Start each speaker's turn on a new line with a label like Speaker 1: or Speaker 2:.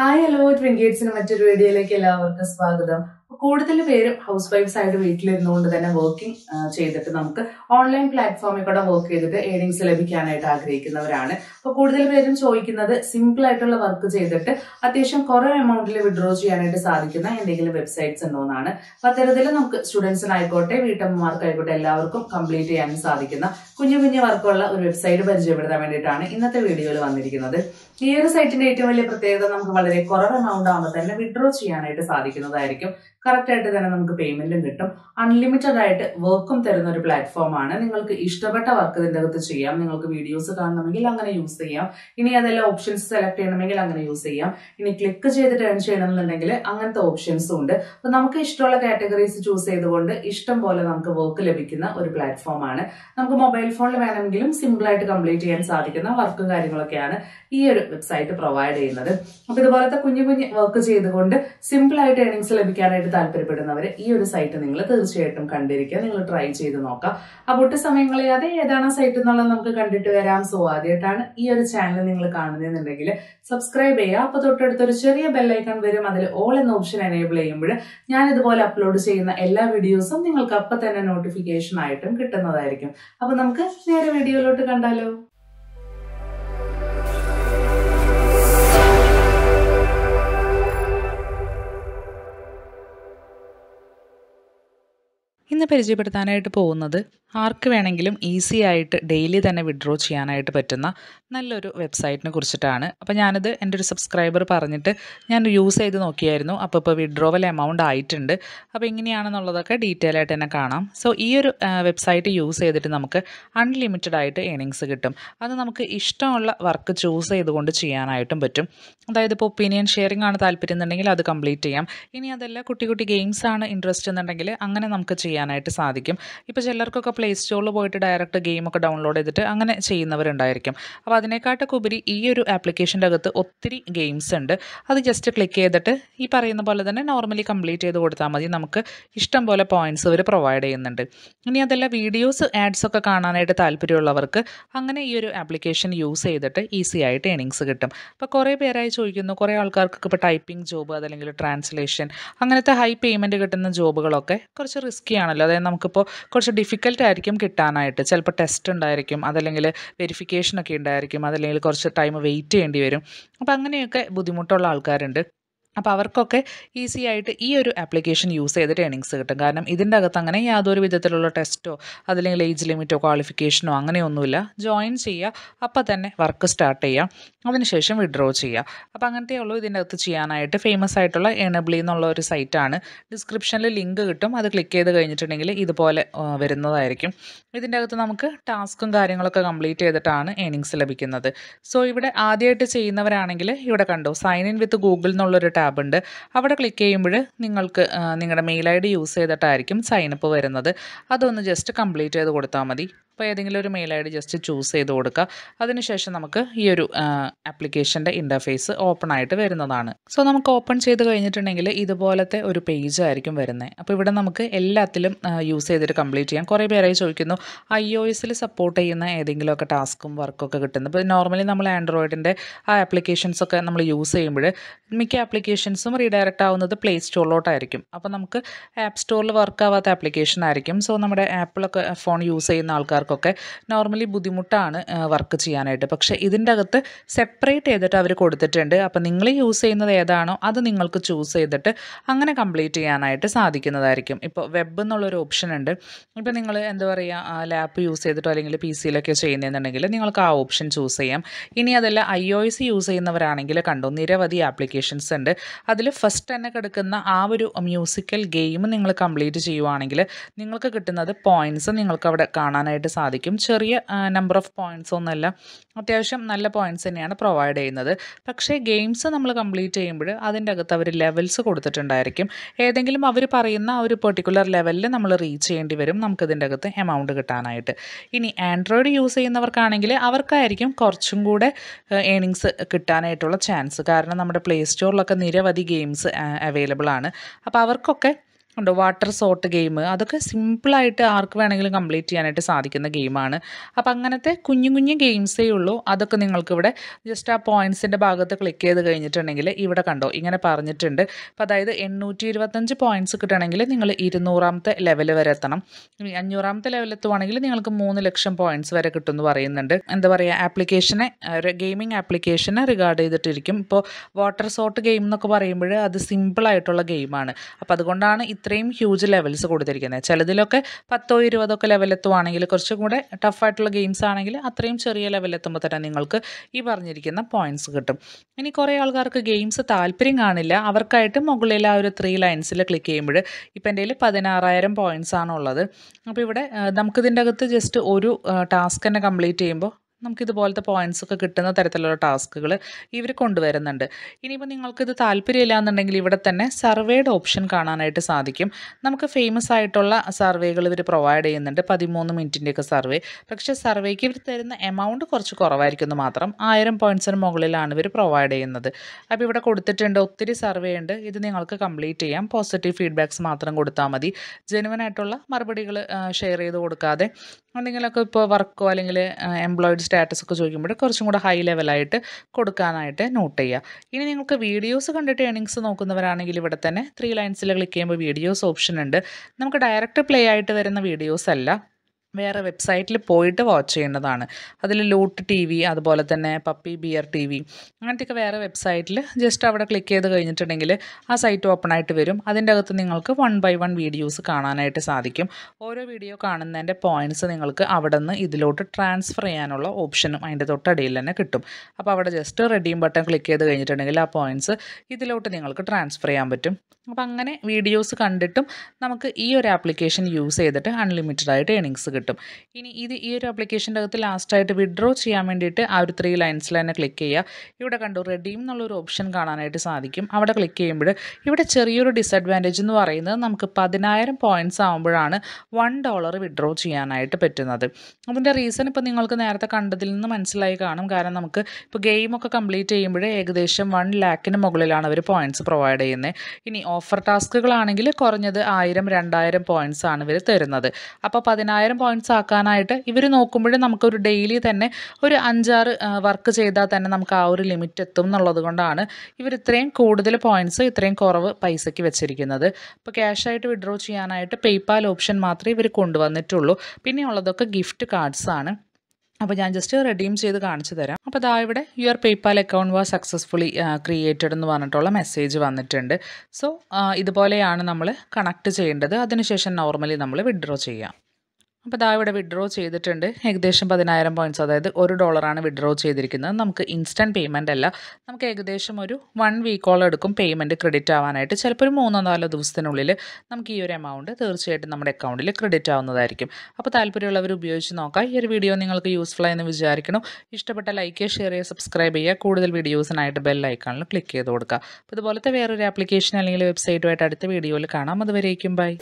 Speaker 1: hi hello twenty മറ്റൊരു വീഡിയോയിലേക്ക് എല്ലാവർക്കും സ്വാഗതം കൂടുതൽ പേരും ഹൗസ് വൈഫ്സ് ആയിട്ട് വീട്ടിലിരുന്നുകൊണ്ട് തന്നെ വർക്കിംഗ് ചെയ്തിട്ട് നമുക്ക് ഓൺലൈൻ പ്ലാറ്റ്ഫോമിൽ കൂടെ വർക്ക് ചെയ്തിട്ട് ഏണിങ്സ് ലഭിക്കാനായിട്ട് ആഗ്രഹിക്കുന്നവരാണ് അപ്പോൾ കൂടുതൽ പേരും ചോദിക്കുന്നത് സിമ്പിൾ ആയിട്ടുള്ള വർക്ക് ചെയ്തിട്ട് അത്യാവശ്യം കുറേ എമൗണ്ടിൽ വിഡ്രോ ചെയ്യാനായിട്ട് സാധിക്കുന്ന എന്തെങ്കിലും വെബ്സൈറ്റ്സ് എന്നാണ് അപ്പൊ അത്തരത്തിൽ നമുക്ക് സ്റ്റുഡൻസിനായിക്കോട്ടെ വീട്ടമ്മമാർക്കായിക്കോട്ടെ എല്ലാവർക്കും കംപ്ലീറ്റ് ചെയ്യാൻ സാധിക്കുന്ന കുഞ്ഞു കുഞ്ഞു വർക്കുള്ള ഒരു വെബ്സൈറ്റ് പരിചയപ്പെടുത്താൻ വേണ്ടിയിട്ടാണ് ഇന്നത്തെ വീഡിയോയിൽ വന്നിരിക്കുന്നത് ഈ ഒരു സൈറ്റിന്റെ ഏറ്റവും വലിയ പ്രത്യേകത നമുക്ക് വളരെ കുറവ് എമൗണ്ട് ആകുമ്പോൾ തന്നെ വിഡ്രോ ചെയ്യാനായിട്ട് സാധിക്കുന്നതായിരിക്കും കറക്റ്റ് ആയിട്ട് തന്നെ നമുക്ക് പേയ്മെന്റും കിട്ടും അൺലിമിറ്റഡ് ആയിട്ട് വർക്കും തരുന്ന ഒരു പ്ലാറ്റ്ഫോം ആണ് നിങ്ങൾക്ക് ഇഷ്ടപ്പെട്ട വർക്ക് ഇതിൻ്റെ അകത്ത് ചെയ്യാം നിങ്ങൾക്ക് വീഡിയോസ് കാണണമെങ്കിൽ അങ്ങനെ യൂസ് ചെയ്യാം ഇനി അതെല്ലാം ഓപ്ഷൻസ് സെലക്ട് ചെയ്യണമെങ്കിൽ അങ്ങനെ യൂസ് ചെയ്യാം ഇനി ക്ലിക്ക് ചെയ്തിട്ട് ഏൺ ചെയ്യണമെന്നുണ്ടെങ്കിൽ അങ്ങനത്തെ ഓപ്ഷൻസും ഉണ്ട് അപ്പൊ നമുക്ക് ഇഷ്ടമുള്ള കാറ്റഗറീസ് ചൂസ് ചെയ്തുകൊണ്ട് ഇഷ്ടം പോലെ നമുക്ക് വർക്ക് ലഭിക്കുന്ന ഒരു പ്ലാറ്റ്ഫോം ആണ് നമുക്ക് മൊബൈൽ ഫോണിൽ വേണമെങ്കിലും സിമ്പിൾ ആയിട്ട് കംപ്ലീറ്റ് ചെയ്യാൻ സാധിക്കുന്ന വർക്കും കാര്യങ്ങളൊക്കെയാണ് ഈ ഒരു വെബ്സൈറ്റ് പ്രൊവൈഡ് ചെയ്യുന്നത് അപ്പൊ ഇതുപോലത്തെ കുഞ്ഞു കുഞ്ഞു വർക്ക് ചെയ്തുകൊണ്ട് സിമ്പിൾ ആയിട്ട് ഏണിങ്സ് ലഭിക്കാനായിട്ട് താല്പര്യപ്പെടുന്നവരെ ഈ ഒരു സൈറ്റ് നിങ്ങൾ തീർച്ചയായിട്ടും കണ്ടിരിക്കുക നിങ്ങൾ ട്രൈ ചെയ്ത് നോക്കാം അപ്പോൾ ഒട്ടും സമയങ്ങളിൽ അത് ഏതാണ് സൈറ്റ് എന്നുള്ളത് നമുക്ക് കണ്ടിട്ട് വരാം സോ ആദ്യമായിട്ടാണ് ഈ ഒരു ചാനൽ നിങ്ങൾ കാണുന്നതെന്നുണ്ടെങ്കിൽ സബ്സ്ക്രൈബ് ചെയ്യുക അപ്പൊ തൊട്ടടുത്തൊരു ചെറിയ ബെല്ലൈക്കൺ വരും അതിൽ ഓൾ എന്ന ഓപ്ഷൻ എനേബിൾ ചെയ്യുമ്പോൾ ഞാൻ ഇതുപോലെ അപ്ലോഡ് ചെയ്യുന്ന എല്ലാ വീഡിയോസും നിങ്ങൾക്ക് അപ്പൊ തന്നെ നോട്ടിഫിക്കേഷൻ ആയിട്ടും കിട്ടുന്നതായിരിക്കും അപ്പൊ നമുക്ക് നേരെ വീഡിയോയിലോട്ട് കണ്ടാലോ ഇന്ന് പരിചയപ്പെടുത്താനായിട്ട് പോകുന്നത് ആർക്ക് വേണമെങ്കിലും ഈസി ആയിട്ട് ഡെയിലി തന്നെ വിഡ്രോ ചെയ്യാനായിട്ട് പറ്റുന്ന നല്ലൊരു വെബ്സൈറ്റിനെ കുറിച്ചിട്ടാണ് അപ്പോൾ ഞാനത് എൻ്റെ ഒരു സബ്സ്ക്രൈബർ പറഞ്ഞിട്ട് ഞാൻ യൂസ് ചെയ്ത് നോക്കിയായിരുന്നു അപ്പോൾ ഇപ്പോൾ വിഡ്രോവൽ എമൗണ്ട് ആയിട്ടുണ്ട് അപ്പോൾ എങ്ങനെയാണെന്നുള്ളതൊക്കെ ഡീറ്റെയിൽ ആയിട്ട് തന്നെ കാണാം സോ ഈ ഒരു വെബ്സൈറ്റ് യൂസ് ചെയ്തിട്ട് നമുക്ക് അൺലിമിറ്റഡ് ആയിട്ട് ഏണിങ്സ് കിട്ടും അത് നമുക്ക് ഇഷ്ടമുള്ള വർക്ക് ചൂസ് ചെയ്തുകൊണ്ട് ചെയ്യാനായിട്ടും പറ്റും അതായത് ഇപ്പോൾ ഒപ്പീനിയൻ ഷെയറിംഗ് ആണ് താല്പര്യം എന്നുണ്ടെങ്കിൽ അത് കംപ്ലീറ്റ് ചെയ്യാം ഇനി അതല്ല കുട്ടി കുട്ടി ഗെയിംസ് ആണ് ഇൻട്രസ്റ്റ് എന്നുണ്ടെങ്കിൽ അങ്ങനെ നമുക്ക് ചെയ്യാം ചെയ്യാനായിട്ട് സാധിക്കും ഇപ്പോൾ ചിലർക്കൊക്കെ പ്ലേ സ്റ്റോറിൽ പോയിട്ട് ഡയറക്റ്റ് ഗെയിമൊക്കെ ഡൗൺലോഡ് ചെയ്തിട്ട് അങ്ങനെ ചെയ്യുന്നവരുണ്ടായിരിക്കും അപ്പോൾ അതിനേക്കാട്ടൊക്കെ ഉപരി ഈ ഒരു ആപ്ലിക്കേഷൻ്റെ അകത്ത് ഒത്തിരി ഗെയിംസ് ഉണ്ട് അത് ജസ്റ്റ് ക്ലിക്ക് ചെയ്തിട്ട് ഈ പറയുന്ന പോലെ തന്നെ നോർമലി കംപ്ലീറ്റ് ചെയ്ത് കൊടുത്താൽ മതി നമുക്ക് ഇഷ്ടം പോലെ പോയിൻറ്റ്സ് ഇവർ പ്രൊവൈഡ് ചെയ്യുന്നുണ്ട് ഇനി അതല്ല വീഡിയോസ് ആഡ്സ് ഒക്കെ കാണാനായിട്ട് താല്പര്യമുള്ളവർക്ക് അങ്ങനെ ഈ ഒരു ആപ്ലിക്കേഷൻ യൂസ് ചെയ്തിട്ട് ഈസി ആയിട്ട് ഏണിങ്സ് കിട്ടും അപ്പോൾ കുറേ പേരായി ചോദിക്കുന്നു കുറേ ആൾക്കാർക്കൊക്കെ ഇപ്പോൾ ടൈപ്പിംഗ് ജോബ് അതല്ലെങ്കിൽ ട്രാൻസ്ലേഷൻ അങ്ങനത്തെ ഹൈ പേയ്മെൻറ്റ് കിട്ടുന്ന ജോബുകളൊക്കെ കുറച്ച് റിസ്ക്കിയാണ് തന്നെയാണല്ലോ അതായത് നമുക്കിപ്പോൾ കുറച്ച് ഡിഫിക്കൽട്ട് ആയിരിക്കും കിട്ടാനായിട്ട് ചിലപ്പോൾ ടെസ്റ്റ് ഉണ്ടായിരിക്കും അതല്ലെങ്കിൽ വെരിഫിക്കേഷനൊക്കെ ഉണ്ടായിരിക്കും അതല്ലെങ്കിൽ കുറച്ച് ടൈം വെയിറ്റ് ചെയ്യേണ്ടി വരും അപ്പോൾ അങ്ങനെയൊക്കെ ബുദ്ധിമുട്ടുള്ള ആൾക്കാരുണ്ട് അപ്പോൾ അവർക്കൊക്കെ ഈസി ആയിട്ട് ഈ ഒരു ആപ്ലിക്കേഷൻ യൂസ് ചെയ്തിട്ട് ഏണിങ്സ് കിട്ടും കാരണം ഇതിൻ്റെ അകത്ത് അങ്ങനെ യാതൊരു വിധത്തിലുള്ള ടെസ്റ്റോ അതല്ലെങ്കിൽ ഏജ് ലിമിറ്റോ ക്വാളിഫിക്കേഷനോ അങ്ങനെയൊന്നുമില്ല ജോയിൻ ചെയ്യുക അപ്പോൾ തന്നെ വർക്ക് സ്റ്റാർട്ട് ചെയ്യാം അതിനുശേഷം വിഡ്രോ ചെയ്യുക അപ്പോൾ അങ്ങനത്തെയുള്ളൂ ഇതിൻ്റെ അകത്ത് ചെയ്യാനായിട്ട് ഫേമസ് ആയിട്ടുള്ള എണബിളി എന്നുള്ള ഒരു സൈറ്റാണ് ഡിസ്ക്രിപ്ഷനിൽ ലിങ്ക് കിട്ടും അത് ക്ലിക്ക് ചെയ്ത് കഴിഞ്ഞിട്ടുണ്ടെങ്കിൽ ഇതുപോലെ വരുന്നതായിരിക്കും ഇതിൻ്റെ അകത്ത് നമുക്ക് ടാസ്കും കാര്യങ്ങളൊക്കെ കംപ്ലീറ്റ് ചെയ്തിട്ടാണ് ഏണിങ്സ് ലഭിക്കുന്നത് സോ ഇവിടെ ആദ്യമായിട്ട് ചെയ്യുന്നവരാണെങ്കിൽ ഇവിടെ കണ്ടോ സൈൻ ഇൻ വിത്ത് ഗൂഗിൾ എന്നുള്ളൊരു ടാബ് ടാബ് ഉണ്ട് അവിടെ ക്ലിക്ക് ചെയ്യുമ്പോൾ നിങ്ങൾക്ക് നിങ്ങളുടെ മെയിൽ ഐ ഡി യൂസ് ചെയ്തിട്ടായിരിക്കും സൈനപ്പ് വരുന്നത് അതൊന്ന് ജസ്റ്റ് കംപ്ലീറ്റ് ചെയ്ത് കൊടുത്താൽ മതി അപ്പോൾ ഏതെങ്കിലും ഒരു mail I D just choose ചെയ്ത് കൊടുക്കുക അതിനുശേഷം നമുക്ക് ഈ ഒരു ആപ്ലിക്കേഷൻ്റെ ഇൻ്റർഫേസ് ഓപ്പൺ ആയിട്ട് വരുന്നതാണ് സോ നമുക്ക് ഓപ്പൺ ചെയ്ത് കഴിഞ്ഞിട്ടുണ്ടെങ്കിൽ ഇതുപോലത്തെ ഒരു പേജ് ആയിരിക്കും വരുന്നത് അപ്പോൾ ഇവിടെ നമുക്ക് എല്ലാത്തിലും യൂസ് ചെയ്തിട്ട് കംപ്ലീറ്റ് ചെയ്യാം കുറേ പേരായി ചോദിക്കുന്നു ഐ ഒ എസിൽ സപ്പോർട്ട് ചെയ്യുന്ന ഏതെങ്കിലുമൊക്കെ ടാസ്ക്കും വർക്കൊക്കെ കിട്ടുന്നത് ഇപ്പോൾ നോർമലി നമ്മൾ ആൻഡ്രോയിഡിൻ്റെ ആ ആപ്ലിക്കേഷൻസ് ഒക്കെ നമ്മൾ യൂസ് ചെയ്യുമ്പോൾ മിക്ക ആപ്ലിക്കേഷൻസും റീഡയറക്റ്റ് ആവുന്നത് പ്ലേ സ്റ്റോറിലോട്ടായിരിക്കും അപ്പോൾ നമുക്ക് ആപ്പ് സ്റ്റോറിൽ വർക്ക് ആവാത്ത ആപ്ലിക്കേഷൻ ആയിരിക്കും സോ നമ്മുടെ ആപ്പിളൊക്കെ ഫോൺ യൂസ് ചെയ്യുന്ന ആൾക്കാർക്ക് ആൾക്കാർക്കൊക്കെ നോർമലി ബുദ്ധിമുട്ടാണ് വർക്ക് ചെയ്യാനായിട്ട് പക്ഷേ ഇതിൻ്റെ അകത്ത് സെപ്പറേറ്റ് ചെയ്തിട്ട് അവർ കൊടുത്തിട്ടുണ്ട് അപ്പോൾ നിങ്ങൾ യൂസ് ചെയ്യുന്നത് ഏതാണോ അത് നിങ്ങൾക്ക് ചൂസ് ചെയ്തിട്ട് അങ്ങനെ കംപ്ലീറ്റ് ചെയ്യാനായിട്ട് സാധിക്കുന്നതായിരിക്കും ഇപ്പോൾ വെബ് എന്നുള്ളൊരു ഓപ്ഷൻ ഉണ്ട് ഇപ്പോൾ നിങ്ങൾ എന്താ പറയുക ലാപ്പ് യൂസ് ചെയ്തിട്ടോ അല്ലെങ്കിൽ പി സിയിലൊക്കെ ചെയ്യുന്നതെന്നുണ്ടെങ്കിൽ നിങ്ങൾക്ക് ആ ഓപ്ഷൻ ചൂസ് ചെയ്യാം ഇനി അതല്ല ഐ ഒ എസ് യൂസ് ചെയ്യുന്നവരാണെങ്കിൽ കണ്ടു നിരവധി ആപ്ലിക്കേഷൻസ് ഉണ്ട് അതിൽ ഫസ്റ്റ് തന്നെ കിടക്കുന്ന ആ ഒരു മ്യൂസിക്കൽ ഗെയിം നിങ്ങൾ കംപ്ലീറ്റ് ചെയ്യുവാണെങ്കിൽ നിങ്ങൾക്ക് കിട്ടുന്നത് പോയിന്റ്സ് നിങ്ങൾക്ക് അവിടെ കാണാനായിട്ട് സാധിക്കും ചെറിയ നമ്പർ ഓഫ് പോയിൻറ്റ്സ് ഒന്നുമല്ല അത്യാവശ്യം നല്ല പോയിൻറ്റ്സ് തന്നെയാണ് പ്രൊവൈഡ് ചെയ്യുന്നത് പക്ഷേ ഗെയിംസ് നമ്മൾ കംപ്ലീറ്റ് ചെയ്യുമ്പോൾ അതിൻ്റെ അകത്ത് അവർ ലെവൽസ് കൊടുത്തിട്ടുണ്ടായിരിക്കും ഏതെങ്കിലും അവർ പറയുന്ന ആ ഒരു പെർട്ടിക്കുലർ ലെവലിൽ നമ്മൾ റീച്ച് ചെയ്യേണ്ടി വരും നമുക്കിതിൻ്റെ അകത്ത് എമൗണ്ട് കിട്ടാനായിട്ട് ഇനി ആൻഡ്രോയിഡ് യൂസ് ചെയ്യുന്നവർക്കാണെങ്കിൽ അവർക്കായിരിക്കും കുറച്ചും കൂടെ ഏണിങ്സ് കിട്ടാനായിട്ടുള്ള ചാൻസ് കാരണം നമ്മുടെ പ്ലേ സ്റ്റോറിലൊക്കെ നിരവധി ഗെയിംസ് അവൈലബിൾ ആണ് അപ്പോൾ അവർക്കൊക്കെ ഉണ്ട് വാട്ടർ സോട്ട് ഗെയിം അതൊക്കെ സിമ്പിളായിട്ട് ആർക്ക് വേണമെങ്കിലും കംപ്ലീറ്റ് ചെയ്യാനായിട്ട് സാധിക്കുന്ന ഗെയിമാണ് അപ്പം അങ്ങനത്തെ കുഞ്ഞു കുഞ്ഞു ഗെയിംസേ ഉള്ളൂ അതൊക്കെ നിങ്ങൾക്കിവിടെ ജസ്റ്റ് ആ പോയിൻസിൻ്റെ ഭാഗത്ത് ക്ലിക്ക് ചെയ്ത് കഴിഞ്ഞിട്ടുണ്ടെങ്കിൽ ഇവിടെ കണ്ടോ ഇങ്ങനെ പറഞ്ഞിട്ടുണ്ട് അപ്പം അതായത് എണ്ണൂറ്റി ഇരുപത്തഞ്ച് പോയിൻറ്റ്സ് കിട്ടണമെങ്കിൽ നിങ്ങൾ ഇരുന്നൂറാമത്തെ ലെവൽ വരെ എത്തണം അഞ്ഞൂറാമത്തെ ലെവൽ എത്തുവാണെങ്കിൽ നിങ്ങൾക്ക് മൂന്ന് ലക്ഷം പോയിൻറ്റ്സ് വരെ കിട്ടുമെന്ന് പറയുന്നുണ്ട് എന്താ പറയുക ആപ്ലിക്കേഷനെ ഒരു ഗെയിമിംഗ് ആപ്ലിക്കേഷനെ റിഗാർഡ് ചെയ്തിട്ടിരിക്കും ഇപ്പോൾ വാട്ടർ സോട്ട് ഗെയിം എന്നൊക്കെ പറയുമ്പോൾ അത് സിമ്പിളായിട്ടുള്ള ഗെയിമാണ് അപ്പോൾ അതുകൊണ്ടാണ് ഇത്ര ഇത്രയും ഹ്യൂജ് ലെവൽസ് കൊടുത്തിരിക്കുന്നത് ചിലതിലൊക്കെ പത്തോ ഇരുപതോ ഒക്കെ ലെവലെത്തുവാണെങ്കിൽ കുറച്ചും കൂടെ ടഫായിട്ടുള്ള ഗെയിംസ് ആണെങ്കിൽ അത്രയും ചെറിയ ലെവലെത്തുമ്പോൾ തന്നെ നിങ്ങൾക്ക് ഈ പറഞ്ഞിരിക്കുന്ന പോയിന്റ്സ് കിട്ടും ഇനി കുറേ ആൾക്കാർക്ക് ഗെയിംസ് താല്പര്യം കാണില്ല അവർക്കായിട്ട് മുകളിൽ ആ ഒരു ത്രീ ലൈൻസിൽ ക്ലിക്ക് ചെയ്യുമ്പോൾ ഇപ്പം എൻ്റെ കയ്യിൽ പതിനാറായിരം പോയിൻറ്റ്സ് ആണുള്ളത് അപ്പോൾ ഇവിടെ നമുക്കിതിൻ്റെ അകത്ത് ജസ്റ്റ് ഒരു ടാസ്ക് തന്നെ കംപ്ലീറ്റ് ചെയ്യുമ്പോൾ നമുക്കിതുപോലത്തെ പോയിന്റ്സ് ഒക്കെ കിട്ടുന്ന തരത്തിലുള്ള ടാസ്കുകൾ ഇവർ കൊണ്ടുവരുന്നുണ്ട് ഇനിയിപ്പോൾ നിങ്ങൾക്കിത് താല്പര്യമില്ല എന്നുണ്ടെങ്കിൽ ഇവിടെ തന്നെ സർവേയുടെ ഓപ്ഷൻ കാണാനായിട്ട് സാധിക്കും നമുക്ക് ഫേമസ് ആയിട്ടുള്ള സർവേകൾ ഇവർ പ്രൊവൈഡ് ചെയ്യുന്നുണ്ട് പതിമൂന്ന് മിനിറ്റിൻ്റെയൊക്കെ സർവേ പക്ഷേ സർവേക്ക് ഇവർ തരുന്ന എമൗണ്ട് കുറച്ച് കുറവായിരിക്കും മാത്രം ആയിരം പോയിൻറ്റ്സിന് മുകളിലാണ് ഇവർ പ്രൊവൈഡ് ചെയ്യുന്നത് അപ്പോൾ ഇവിടെ കൊടുത്തിട്ടുണ്ട് ഒത്തിരി സർവേ ഉണ്ട് ഇത് നിങ്ങൾക്ക് കംപ്ലീറ്റ് ചെയ്യാം പോസിറ്റീവ് ഫീഡ്ബാക്ക്സ് മാത്രം കൊടുത്താൽ മതി ജെനുവൻ ആയിട്ടുള്ള മറുപടികൾ ഷെയർ ചെയ്ത് കൊടുക്കാതെ എന്തെങ്കിലുമൊക്കെ ഇപ്പോൾ വർക്കോ അല്ലെങ്കിൽ എംപ്ലോയിഡ് സ്റ്റാറ്റസ് ഒക്കെ ചോദിക്കുമ്പോൾ കുറച്ചും കൂടെ ഹൈ ലെവലായിട്ട് കൊടുക്കാനായിട്ട് നോട്ട് ചെയ്യുക ഇനി നിങ്ങൾക്ക് വീഡിയോസ് കണ്ടിട്ട് ഏണിങ്സ് നോക്കുന്നവരാണെങ്കിൽ ഇവിടെ തന്നെ ത്രീ ലൈൻസിൽ ക്ലിക്ക് ചെയ്യുമ്പോൾ വീഡിയോസ് ഓപ്ഷൻ ഉണ്ട് നമുക്ക് ഡയറക്റ്റ് പ്ലേ ആയിട്ട് വരുന്ന വീഡിയോസ് അല്ല വേറെ വെബ്സൈറ്റിൽ പോയിട്ട് വാച്ച് ചെയ്യേണ്ടതാണ് അതിൽ ലൂട്ട് ടി വി അതുപോലെ തന്നെ പപ്പി ബിയർ ടി വി അങ്ങനത്തെയൊക്കെ വേറെ വെബ്സൈറ്റിൽ ജസ്റ്റ് അവിടെ ക്ലിക്ക് ചെയ്ത് കഴിഞ്ഞിട്ടുണ്ടെങ്കിൽ ആ സൈറ്റ് ഓപ്പൺ ആയിട്ട് വരും അതിൻ്റെ അകത്ത് നിങ്ങൾക്ക് വൺ ബൈ വൺ വീഡിയോസ് കാണാനായിട്ട് സാധിക്കും ഓരോ വീഡിയോ കാണുന്നതിൻ്റെ പോയിൻറ്റ്സ് നിങ്ങൾക്ക് അവിടെ നിന്ന് ഇതിലോട്ട് ട്രാൻസ്ഫർ ചെയ്യാനുള്ള ഓപ്ഷനും അതിൻ്റെ തൊട്ടടിയിൽ തന്നെ കിട്ടും അപ്പോൾ അവിടെ ജസ്റ്റ് റെഡീം ബട്ടൺ ക്ലിക്ക് ചെയ്ത് കഴിഞ്ഞിട്ടുണ്ടെങ്കിൽ ആ പോയിൻറ്റ്സ് ഇതിലോട്ട് നിങ്ങൾക്ക് ട്രാൻസ്ഫർ ചെയ്യാൻ പറ്റും അപ്പോൾ അങ്ങനെ വീഡിയോസ് കണ്ടിട്ടും നമുക്ക് ഈ ഒരു ആപ്ലിക്കേഷൻ യൂസ് ചെയ്തിട്ട് അൺലിമിറ്റഡ് ആയിട്ട് ഏണിങ്സ് കിട്ടും കിട്ടും ഇനി ഇത് ഈ ഒരു ആപ്ലിക്കേഷൻ്റെ അകത്ത് ലാസ്റ്റായിട്ട് വിഡ്രോ ചെയ്യാൻ വേണ്ടിയിട്ട് ആ ഒരു ത്രീ ലൈൻസിൽ തന്നെ ക്ലിക്ക് ചെയ്യുക ഇവിടെ കണ്ടു റെഡീം എന്നുള്ളൊരു ഓപ്ഷൻ കാണാനായിട്ട് സാധിക്കും അവിടെ ക്ലിക്ക് ചെയ്യുമ്പോൾ ഇവിടെ ചെറിയൊരു ഡിസഡ്വാൻറ്റേജ് എന്ന് പറയുന്നത് നമുക്ക് പതിനായിരം പോയിൻറ്റ്സ് ആകുമ്പോഴാണ് വൺ ഡോളർ വിഡ്രോ ചെയ്യാനായിട്ട് പറ്റുന്നത് അതിൻ്റെ റീസൺ ഇപ്പോൾ നിങ്ങൾക്ക് നേരത്തെ കണ്ടതിൽ നിന്ന് മനസ്സിലായി കാണും കാരണം നമുക്ക് ഇപ്പോൾ ഗെയിമൊക്കെ കംപ്ലീറ്റ് ചെയ്യുമ്പോൾ ഏകദേശം വൺ ലാക്കിന് മുകളിലാണ് അവർ പോയിൻറ്റ്സ് പ്രൊവൈഡ് ചെയ്യുന്നത് ഇനി ഓഫർ ടാസ്കുകളാണെങ്കിൽ കുറഞ്ഞത് ആയിരം രണ്ടായിരം പോയിൻറ്റ്സ് ആണ് ഇവർ തരുന്നത് അപ്പോൾ പതിനായിരം പോയിന്റ്സ് ആക്കാനായിട്ട് ഇവർ നോക്കുമ്പോഴും നമുക്കൊരു ഡെയിലി തന്നെ ഒരു അഞ്ചാറ് വർക്ക് ചെയ്താൽ തന്നെ നമുക്ക് ആ ഒരു ലിമിറ്റ് എത്തും എന്നുള്ളത് കൊണ്ടാണ് ഇവർ ഇത്രയും കൂടുതൽ പോയിന്റ്സ് ഇത്രയും കുറവ് പൈസയ്ക്ക് വെച്ചിരിക്കുന്നത് അപ്പോൾ ക്യാഷായിട്ട് വിഡ്രോ ചെയ്യാനായിട്ട് പേയ്പാൽ ഓപ്ഷൻ മാത്രമേ ഇവർ കൊണ്ടുവന്നിട്ടുള്ളൂ പിന്നെ ഉള്ളതൊക്കെ ഗിഫ്റ്റ് കാർഡ്സ് ആണ് അപ്പോൾ ഞാൻ ജസ്റ്റ് റെഡീം ചെയ്ത് കാണിച്ചു തരാം അപ്പോൾ ദാ ഇവിടെ your PayPal account was successfully created എന്ന് പറഞ്ഞിട്ടുള്ള മെസ്സേജ് വന്നിട്ടുണ്ട് സോ ഇതുപോലെയാണ് നമ്മൾ കണക്ട് ചെയ്യേണ്ടത് അതിനുശേഷം നോർമലി നമ്മൾ വിഡ്രോ ചെയ്യാം അപ്പോൾ ഇതാ ഇവിടെ വിഡ്രോ ചെയ്തിട്ടുണ്ട് ഏകദേശം പതിനായിരം പോയിൻറ്റ്സ് അതായത് ഒരു ഡോളറാണ് വിഡ്രോ ചെയ്തിരിക്കുന്നത് നമുക്ക് ഇൻസ്റ്റൻറ്റ് പേയ്മെൻ്റ് അല്ല നമുക്ക് ഏകദേശം ഒരു വൺ വീക്കോളം എടുക്കും പേയ്മെൻറ്റ് ക്രെഡിറ്റ് ആവാനായിട്ട് ചിലപ്പോൾ ഒരു മൂന്നോ നാലോ ദിവസത്തിനുള്ളിൽ നമുക്ക് ഈ ഒരു എമൗണ്ട് തീർച്ചയായിട്ടും നമ്മുടെ അക്കൗണ്ടിൽ ക്രെഡിറ്റ് ആവുന്നതായിരിക്കും അപ്പോൾ താല്പര്യമുള്ളവർ ഉപയോഗിച്ച് നോക്കാം ഈ ഒരു വീഡിയോ നിങ്ങൾക്ക് യൂസ്ഫുൾ ആയെന്ന് വിചാരിക്കണം ഇഷ്ടപ്പെട്ട ലൈക്ക് ഷെയർ ചെയ്യുക സബ്സ്ക്രൈബ് ചെയ്യുക കൂടുതൽ വീഡിയോസിനായിട്ട് ബെൽ ഐക്കണിൽ ക്ലിക്ക് ചെയ്ത് കൊടുക്കുക അപ്പോൾ ഇതുപോലത്തെ വേറൊരു ആപ്ലിക്കേഷൻ അല്ലെങ്കിൽ വെബ്സൈറ്റുമായിട്ട് അടുത്ത വീഡിയോയിൽ കാണാം അതുവരേക്കും ബൈ